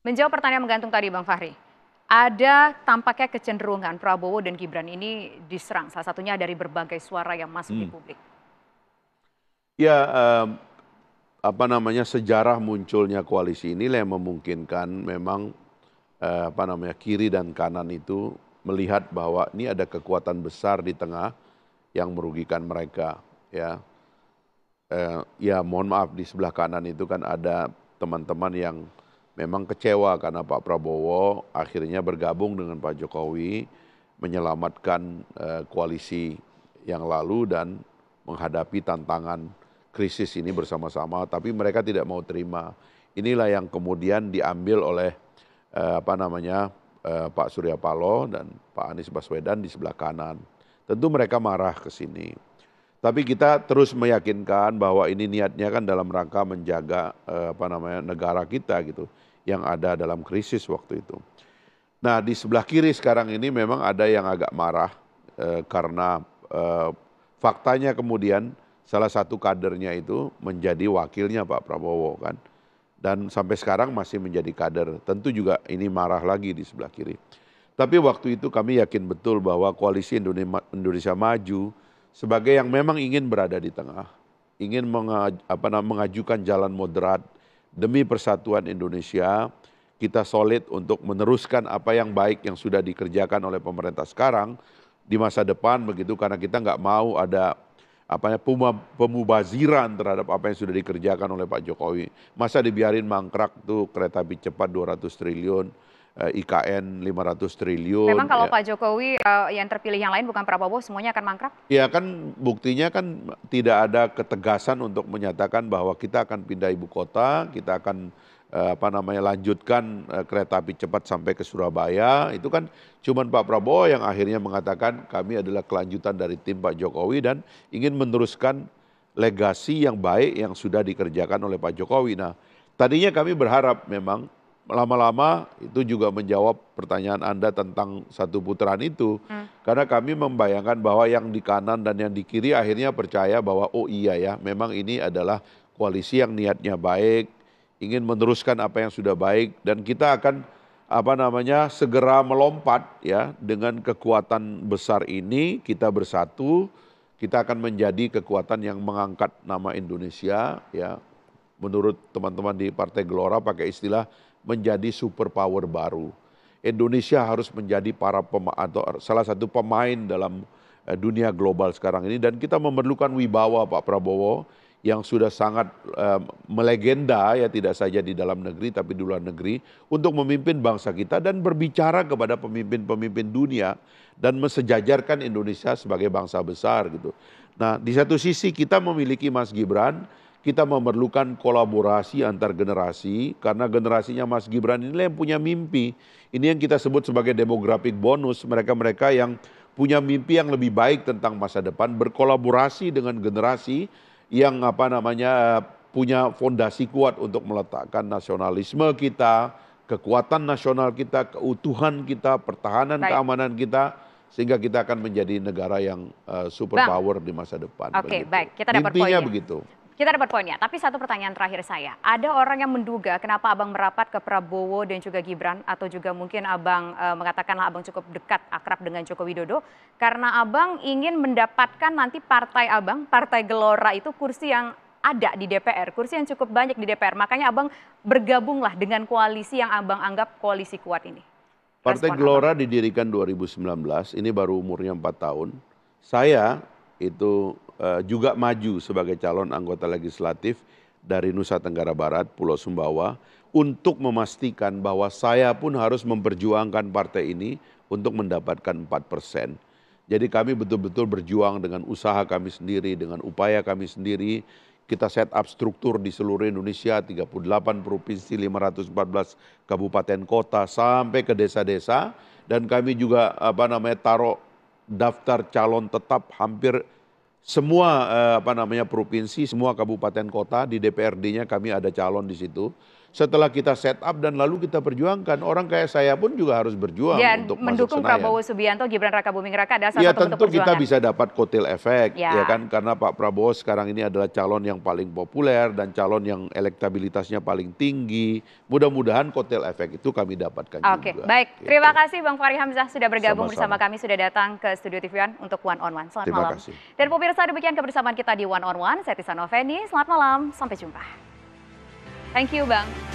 Menjawab pertanyaan menggantung tadi Bang Fahri, ada tampaknya kecenderungan Prabowo dan Gibran ini diserang, salah satunya dari berbagai suara yang masuk hmm. di publik. Ya, eh, apa namanya sejarah munculnya koalisi ini yang memungkinkan memang eh, apa namanya kiri dan kanan itu melihat bahwa ini ada kekuatan besar di tengah yang merugikan mereka. Ya, eh, ya mohon maaf di sebelah kanan itu kan ada teman-teman yang memang kecewa karena Pak Prabowo akhirnya bergabung dengan Pak Jokowi menyelamatkan uh, koalisi yang lalu dan menghadapi tantangan krisis ini bersama-sama tapi mereka tidak mau terima. Inilah yang kemudian diambil oleh uh, apa namanya uh, Pak Surya Paloh dan Pak Anies Baswedan di sebelah kanan. Tentu mereka marah ke sini. Tapi kita terus meyakinkan bahwa ini niatnya kan dalam rangka menjaga uh, apa namanya negara kita gitu yang ada dalam krisis waktu itu. Nah di sebelah kiri sekarang ini memang ada yang agak marah e, karena e, faktanya kemudian salah satu kadernya itu menjadi wakilnya Pak Prabowo kan. Dan sampai sekarang masih menjadi kader. Tentu juga ini marah lagi di sebelah kiri. Tapi waktu itu kami yakin betul bahwa koalisi Indonesia Maju sebagai yang memang ingin berada di tengah, ingin mengaj apa, mengajukan jalan moderat demi persatuan Indonesia, kita solid untuk meneruskan apa yang baik yang sudah dikerjakan oleh pemerintah sekarang di masa depan begitu karena kita nggak mau ada apa ya, pemubaziran terhadap apa yang sudah dikerjakan oleh Pak Jokowi. Masa dibiarin mangkrak tuh kereta api cepat 200 triliun, Eh, IKN 500 triliun. Memang kalau ya. Pak Jokowi uh, yang terpilih yang lain bukan Prabowo semuanya akan mangkrak? Ya kan buktinya kan tidak ada ketegasan untuk menyatakan bahwa kita akan pindah ibu kota, kita akan uh, apa namanya lanjutkan uh, kereta api cepat sampai ke Surabaya. Itu kan cuman Pak Prabowo yang akhirnya mengatakan kami adalah kelanjutan dari tim Pak Jokowi dan ingin meneruskan legasi yang baik yang sudah dikerjakan oleh Pak Jokowi. Nah, tadinya kami berharap memang lama-lama itu juga menjawab pertanyaan Anda tentang satu putaran itu. Hmm. Karena kami membayangkan bahwa yang di kanan dan yang di kiri akhirnya percaya bahwa oh iya ya, memang ini adalah koalisi yang niatnya baik, ingin meneruskan apa yang sudah baik dan kita akan apa namanya segera melompat ya dengan kekuatan besar ini kita bersatu kita akan menjadi kekuatan yang mengangkat nama Indonesia ya menurut teman-teman di Partai Gelora pakai istilah menjadi superpower baru. Indonesia harus menjadi para pema, atau salah satu pemain dalam eh, dunia global sekarang ini dan kita memerlukan wibawa Pak Prabowo yang sudah sangat um, melegenda ya tidak saja di dalam negeri tapi di luar negeri untuk memimpin bangsa kita dan berbicara kepada pemimpin-pemimpin dunia dan mensejajarkan Indonesia sebagai bangsa besar gitu. Nah, di satu sisi kita memiliki Mas Gibran kita memerlukan kolaborasi antar generasi karena generasinya Mas Gibran ini yang punya mimpi. Ini yang kita sebut sebagai demografik bonus, mereka-mereka yang punya mimpi yang lebih baik tentang masa depan berkolaborasi dengan generasi yang apa namanya punya fondasi kuat untuk meletakkan nasionalisme kita, kekuatan nasional kita, keutuhan kita, pertahanan Baik. keamanan kita sehingga kita akan menjadi negara yang uh, eh, superpower di masa depan. Oke, okay, baik. Kita dapat Intinya poinnya. begitu. Kita dapat poinnya. Tapi satu pertanyaan terakhir saya. Ada orang yang menduga kenapa Abang merapat ke Prabowo dan juga Gibran atau juga mungkin Abang e, mengatakanlah Abang cukup dekat akrab dengan Joko Widodo karena Abang ingin mendapatkan nanti partai Abang, Partai Gelora itu kursi yang ada di DPR, kursi yang cukup banyak di DPR. Makanya Abang bergabunglah dengan koalisi yang Abang anggap koalisi kuat ini. Partai Respon Gelora abang. didirikan 2019, ini baru umurnya 4 tahun. Saya itu eh, juga maju sebagai calon anggota legislatif dari Nusa Tenggara Barat, Pulau Sumbawa, untuk memastikan bahwa saya pun harus memperjuangkan partai ini untuk mendapatkan 4 persen. Jadi kami betul-betul berjuang dengan usaha kami sendiri, dengan upaya kami sendiri. Kita set up struktur di seluruh Indonesia, 38 provinsi, 514 kabupaten kota, sampai ke desa-desa. Dan kami juga apa namanya taruh daftar calon tetap hampir semua eh, apa namanya provinsi, semua kabupaten kota di DPRD-nya kami ada calon di situ setelah kita set up dan lalu kita perjuangkan. Orang kayak saya pun juga harus berjuang ya, untuk mendukung masuk Prabowo Subianto, Gibran Rakabuming Raka ada salah ya, satu tentu bentuk kita bisa dapat kotel efek ya. ya kan karena Pak Prabowo sekarang ini adalah calon yang paling populer dan calon yang elektabilitasnya paling tinggi. Mudah-mudahan kotel efek itu kami dapatkan Oke, juga. baik. Gitu. Terima kasih Bang Fahri Hamzah sudah bergabung Sama-sama. bersama kami sudah datang ke Studio TV One untuk One on One. Selamat Terima malam. Kasih. Dan pemirsa demikian kebersamaan kita di One on One. Saya Tisa Noveni Selamat malam. Sampai jumpa. Thank you, Bang.